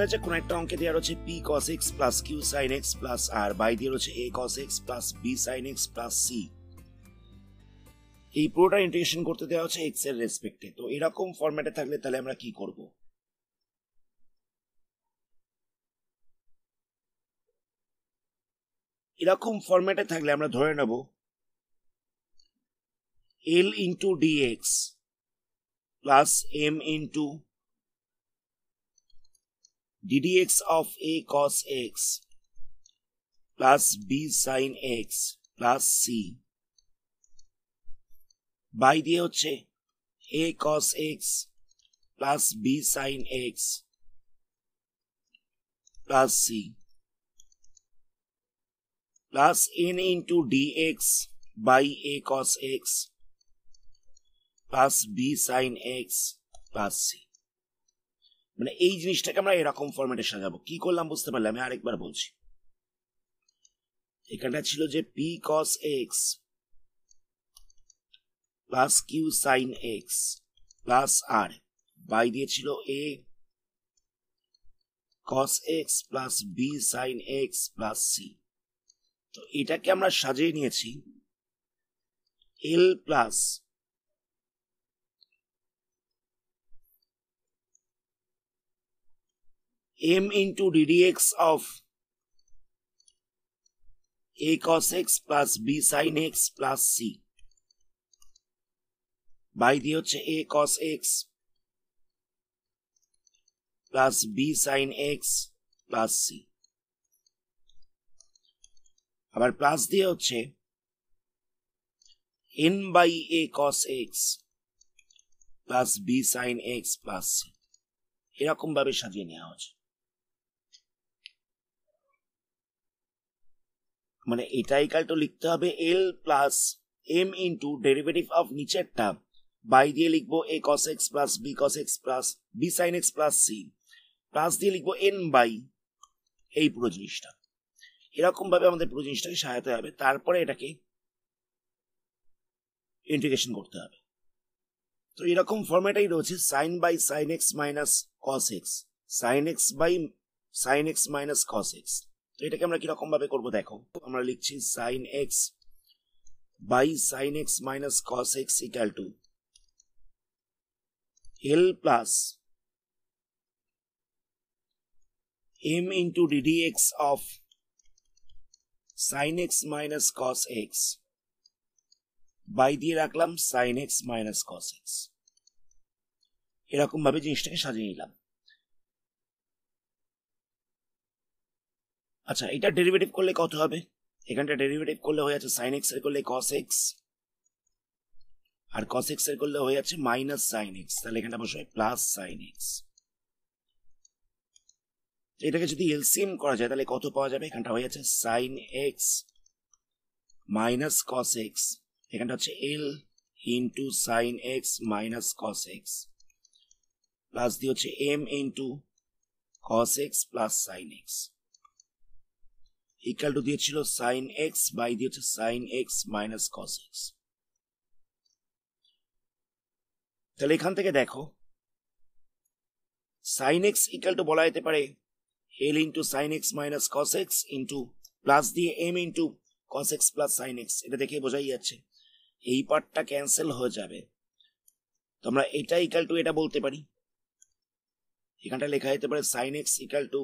ধরে নেওয়া যাক একটা অঙ্কে দেওয়া রয়েছে P cos x plus Q sine x plus R by দিয়ে রয়েছে A cos x plus B sine x plus C এই পুরোটা ইন্টিগ্রেশন করতে দেওয়া হচ্ছে এক্স এর রেসপেক্টে তো এরকম ফরম্যাটে থাকলে তাহলে আমরা কি করব এরকম ফরম্যাটে থাকলে আমরা ধরে নেব L into D plus M into ddx of a cos x plus b sin x plus c by the oche a cos x plus b sin x plus c plus n into dx by a cos x plus b sin x plus c মানে এই জিনিসটাকে আমরা এরকম ফরম্যাটে সাজাবো কি করলাম বুঝতে পারলে আমি আরেকবার বলছি এখানটা ছিল যে P cos x plus Q sine x plus R by দিয়েছিল A cos x plus B sine x plus C তো এটাকে আমরা সাজিয়ে নিয়েছি L plus m into ddx of a cos x plus b sin x plus c by দিয়ে হচ্ছে a cos x plus b sin x plus c আবার plus দিয়ে হচ্ছে n by a cos x plus b sin x plus c এরকম ভাবে সাজিয়ে নেওয়া হচ্ছে মানে এটা ইকাল টু লিখতে হবে L plus M into derivative of নিচেরটা বাই দিয়ে লিখবো A cos x plus B cos x plus B sine x plus C plus দিয়ে লিখবো এন বাই এই পুরো জিনিসটা এরকম ভাবে আমাদের পুরো জিনিসটাকে সাজাতে হবে তারপরে এটাকে ইন্টিগ্রেশন করতে হবে তো এরকম ফর্ম্যাটাই রয়েছে sine by sine x minus cos x sine x by sine x minus cos x তো এটাকে আমরা কিরকম ভাবে করবো দেখো আমরা লিখছি sine x by sine x minus cos x equal to L plus M into d d x of sine x minus cos x by দিয়ে রাখলাম sine x minus cos x ভাবে জিনিসটাকে সাজিয়ে নিলাম আচ্ছা এটা ডেরিভেটিভ করলে কত হবে এখানটা ডেরিভেটিভ করলে হয়ে যাচ্ছে সাইন এক্স এর করলে কস এক্স আর কস এক্স এর করলে হয়ে যাচ্ছে মাইনাস সাইন এক্স তাহলে এখানটা বসে প্লাস সাইন এক্স এটাকে যদি এলসিএম করা যায় তাহলে কত পাওয়া যাবে এখানটা হয়ে যাচ্ছে sine x minus cos x এখানটা হচ্ছে L into sine x minus cos x plus দিয়ে হচ্ছে M into cos x plus sine x equal to দিয়েছিল সাইন এক্স বাই দিয়েছে sine x minus cos x তাহলে এখান থেকে দেখো সাইন এক্স ইকাল টু বলা যেতে পারে L into sine x minus cos x into plus দিয়ে M into cos x plus sine x এটা দেখে বোঝাই যাচ্ছে এই পার্টটা ক্যান্সেল হয়ে যাবে তো আমরা এটা ইকাল টু এটা বলতে পারি এখানটা লেখা যেতে পারে sine x equal to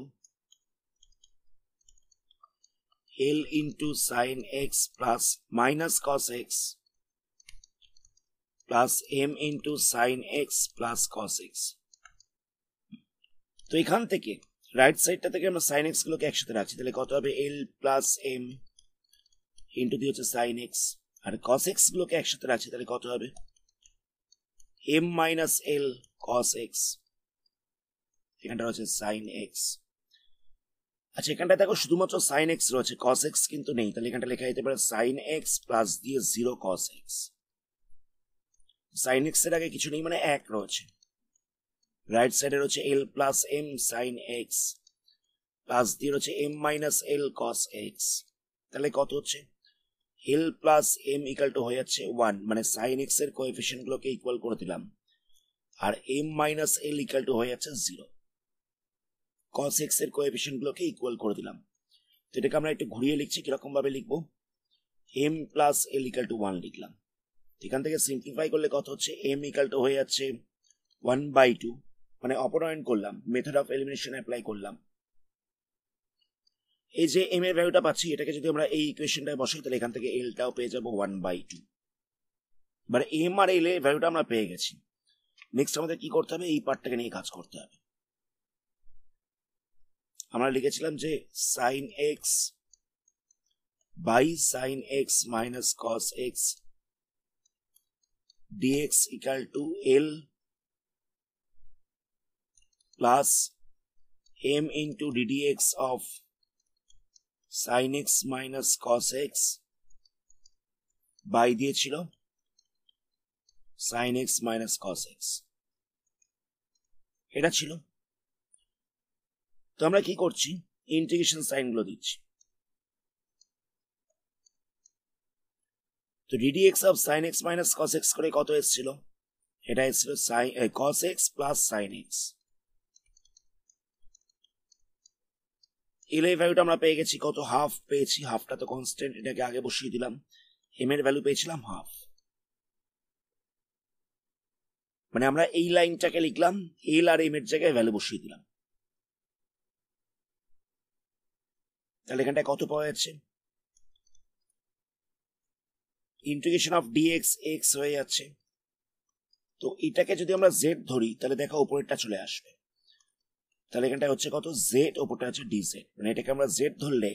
L into sin x plus minus cos x plus m into sin x plus cos x তো এখান থেকে রাইট সাইডটা থেকে আমরা সাইন এক্স গুলোকে একসাথে রাখছি তাহলে কত হবে এল প্লাস এম ইন্টু দিয়ে হচ্ছে সাইন এক্স আর কস এক্স গুলোকে একসাথে রাখছি তাহলে কত হবে M minus L cos x এখানটা হচ্ছে সাইন এক্স আচ্ছা এখানটা দেখো শুধুমাত্র সাইন এক্স রয়েছে কস এক্স কিন্তু নেই তাহলে এখানটা লেখা যেতে পারে সাইন এক্স প্লাস দিয়ে zero cos x sine x এর আগে কিছু নেই মানে এক রয়েছে রাইট সাইডে রয়েছে L plus M sine x plus দিয়ে রয়েছে M minus L cos x তাহলে কত হচ্ছে L plus M equal to হয়ে যাচ্ছে ওয়ান মানে সাইন এক্স এর কোয়েফিসিয়েন্ট গুলোকে ইকুয়াল করে দিলাম আর M minus L equal to হয়ে যাচ্ছে জিরো cos x এর গুলোকে ইকুয়াল করে দিলাম তো এটাকে আমরা একটু ঘুরিয়ে লিখছি ভাবে লিখবো M plus L equal to one লিখলাম এখান থেকে সিম্পলিফাই করলে কত হচ্ছে এম ইকাল টু হয়ে যাচ্ছে ওয়ান বাই টু মানে অপনয়ন করলাম মেথড অফ এলিমিনেশন অ্যাপ্লাই করলাম এই যে এম এর ভ্যালুটা পাচ্ছি এটাকে যদি আমরা এই ইকুয়েশনটায় বসাই তাহলে এখান থেকে এলটাও পেয়ে যাবো ওয়ান বাই টু মানে এম আর এল এর ভ্যালুটা আমরা পেয়ে গেছি নেক্সট আমাদের কি করতে হবে এই পার্টটাকে নিয়ে কাজ করতে হবে আমরা লিখেছিলাম যে sine x by sine x minus cos x d x equal to L plus m into ddx of sine x minus cos x by দিয়েছিল sine x minus cos x এটা ছিল তো আমরা কি করছি ইন্টিগ্রেশন সাইনগুলো দিচ্ছি তো d d x of sine x minus cos x করে কত এসেছিল এটা এসেছিল sine cos x plus sine x L এই ভ্যালুটা আমরা পেয়ে গেছি কত হাফ পেয়েছি হাফটা তো কনস্ট্যান্ট এটাকে আগে বসিয়ে দিলাম এম এর ভ্যালু পেয়েছিলাম হাফ মানে আমরা এই লাইনটাকে লিখলাম এল আর এম এর জায়গায় ভ্যালু বসিয়ে দিলাম তাহলে এখানটায় কত পাওয়া যাচ্ছে ইন্টিগ্রেশন অফ ডিএক্স এক্স হয়ে যাচ্ছে তো এটাকে যদি আমরা জেড ধরি তাহলে দেখা উপরেরটা চলে আসবে তাহলে এখানটায় হচ্ছে কত জেড ওপরটা হচ্ছে ডি জেড মানে এটাকে আমরা জেড ধরলে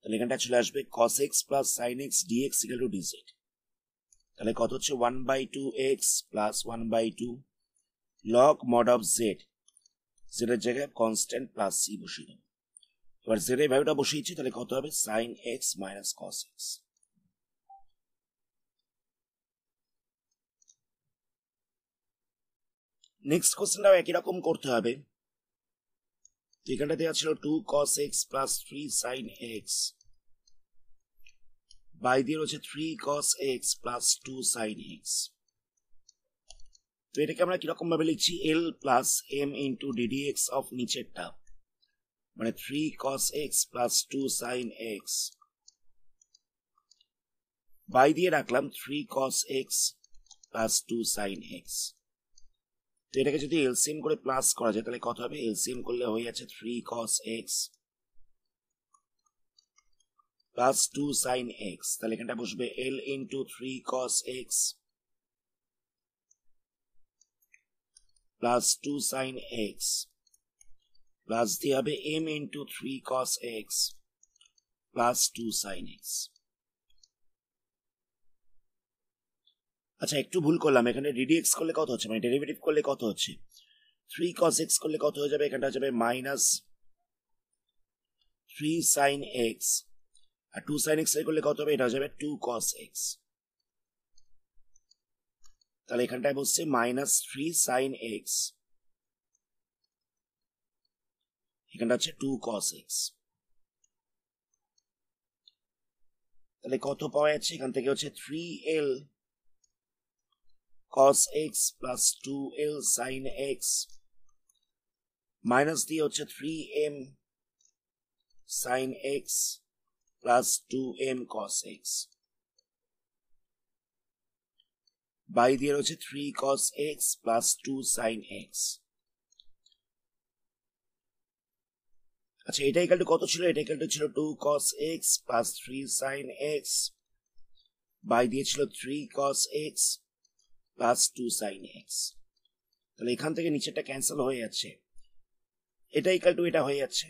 তাহলে এখানটা চলে আসবে cos x plus sine x d x equal to d z তাহলে কত হচ্ছে one by two x plus one by two log mod of z জেডের জায়গায় কনস্ট্যান্ট প্লাস সি বসিয়ে দেবো এবার জেড এর ভ্যালুটা বসিয়েছি তাহলে কত হবে sine x minus cos x next কোশ্চেনটাও একই রকম করতে হবে এখানটা দেওয়া ছিল two cos x plus three sine x by দিয়ে রয়েছে three cos x plus two sine x তো এটাকে আমরা কিরকম ভাবে লিখছি L plus M into d d x of নিচেরটা মানে three cos x plus two sign x by দিয়ে রাখলাম three cos x plus two sine x তো এটাকে যদি এলসিএম করে প্লাস করা যায় তাহলে কত হবে এলসিএম করলে হয়ে যাচ্ছে three cos x plus two sign x তাহলে এখানটা বসবে L into three cos x plus two sign x plus দিয়ে হবে M into three cos x plus two sign x আচ্ছা একটু ভুল করলাম এখানে ডিডিএক্স করলে কত হচ্ছে মানে ডেরিভেটিভ করলে কত হচ্ছে থ্রি কস এক্স করলে কত হয়ে যাবে এখানটা যাবে মাইনাস থ্রি সাইন এক্স আর টু সাইন এক্স করলে কত হবে এটা যাবে টু কস এক্স তাহলে এখানটায় বসছে মাইনাস থ্রি সাইন এক্স এখানে আছে টু কস এক্স তাহলে কত পাওয়া যাচ্ছে এখান থেকে হচ্ছে three L cos x plus two L sine x minus দিয়ে হচ্ছে three M sine x plus two M cos x by দিয়ে রয়েছে three cos x plus two sign x আচ্ছা এটা ইকাল টু কত ছিল এটা ইকাল টু ছিল two cos x plus three sine x by দিয়েছিল three cos x plus two sign x তাহলে এখান থেকে নিচেটা ক্যান্সেল হয়ে যাচ্ছে এটা ইকাল টু এটা হয়ে যাচ্ছে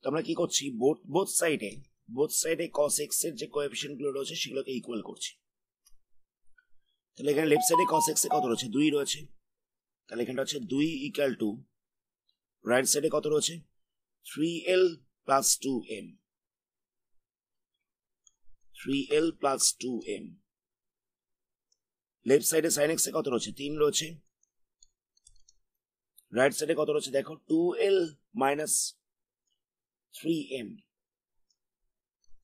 তো আমরা কি করছি বোথ বোথ সাইডে বোথ সাইডে কস এক্স এর যে গুলো রয়েছে সেগুলোকে ইকুয়াল করছি তাহলে এখানে লেফট সাইডে কস এক্স এ কত রয়েছে দুই রয়েছে তাহলে এখানটা হচ্ছে দুই ইকাল টু রাইট সাইডে কত রয়েছে 3L plus 2M. 3L plus 2M. Left সাইডে সাইন এক্সে কত রয়েছে তিন রয়েছে রাইট সাইডে কত রয়েছে দেখো two L minus three M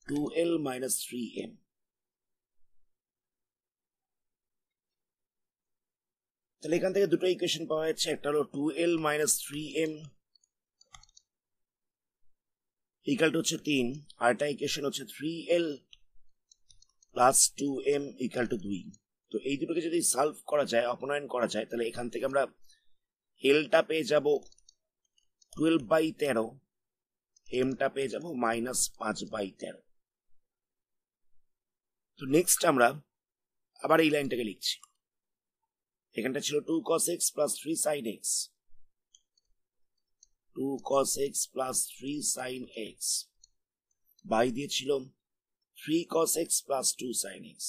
two L minus three M তাহলে এখান থেকে দুটো ইকুয়েশন পাওয়া যাচ্ছে একটা হলো two L minus three M equal to হচ্ছে তিন আরেকটা ইকুয়েশন হচ্ছে three L plus two M equal to দুই তো এই দুটোকে যদি সলভ করা যায় অপনয়ন করা যায় তাহলে এখান থেকে আমরা এলটা পেয়ে যাব টুয়েলভ বাই তেরো এমটা পেয়ে যাব মাইনাস পাঁচ বাই তেরো তো নেক্সট আমরা আবার এই লাইনটাকে লিখছি এখানটা ছিল two cos x plus three sine x 2 cos x plus 3 sin x by দিয়েছিল 3 cos x plus 2 sin x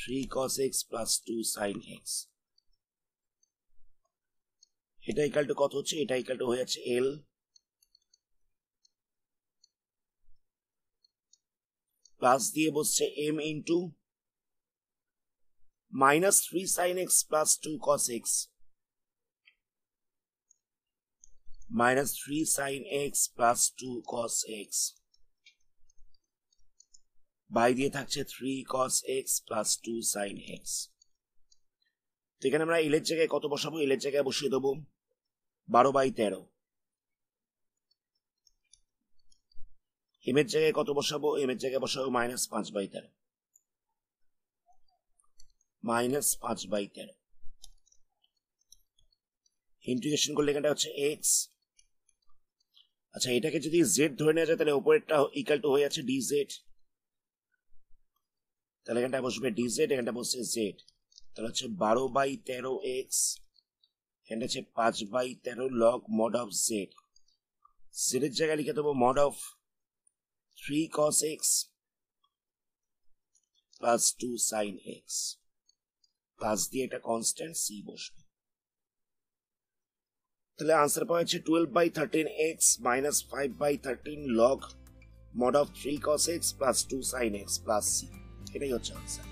3 cos x plus 2 sin x এটা ইকাল টু কত হচ্ছে এটা ইকাল টু হয়ে যাচ্ছে এল প্লাস দিয়ে বসছে M into minus three sine x plus two cos x minus 3 sin x plus 2 cos x বাইরে থাকছে 3 cos x plus 2 sin x তো এখানে আমরা এলের জায়গায় কত বসাবো এলের জায়গায় বসিয়ে দেবো বারো বাই তেরো এম এর জায়গায় কত বসাবো এম এর জায়গায় বসাবো মাইনাস পাঁচ বাই তেরো মাইনাস পাঁচ বাই তেরো ইন্টিগ্রেশন করলে এখানটা হচ্ছে x আচ্ছা এটাকে যদি জেড ধরে নেওয়া যায় তাহলে উপরেরটা ইকাল টু হয়ে আছে ডিজেড তাহলে এখানটা বসবে ডিজেড এখানটা বসছে জেড তাহলে হচ্ছে বারো বাই তেরো এক্স এখানটা হচ্ছে পাঁচ বাই তেরো লগ মড অফ জেড জেডের জায়গায় লিখে দেবো mod of three cos x plus two sign x plus দিয়ে একটা কনস্ট্যান্ট সি বসবে তাহলে আনসার পাওয়া যাচ্ছে twelve by thirteen x minus five by thirteen log mod of three cos x plus two sign x plus C এটাই হচ্ছে answer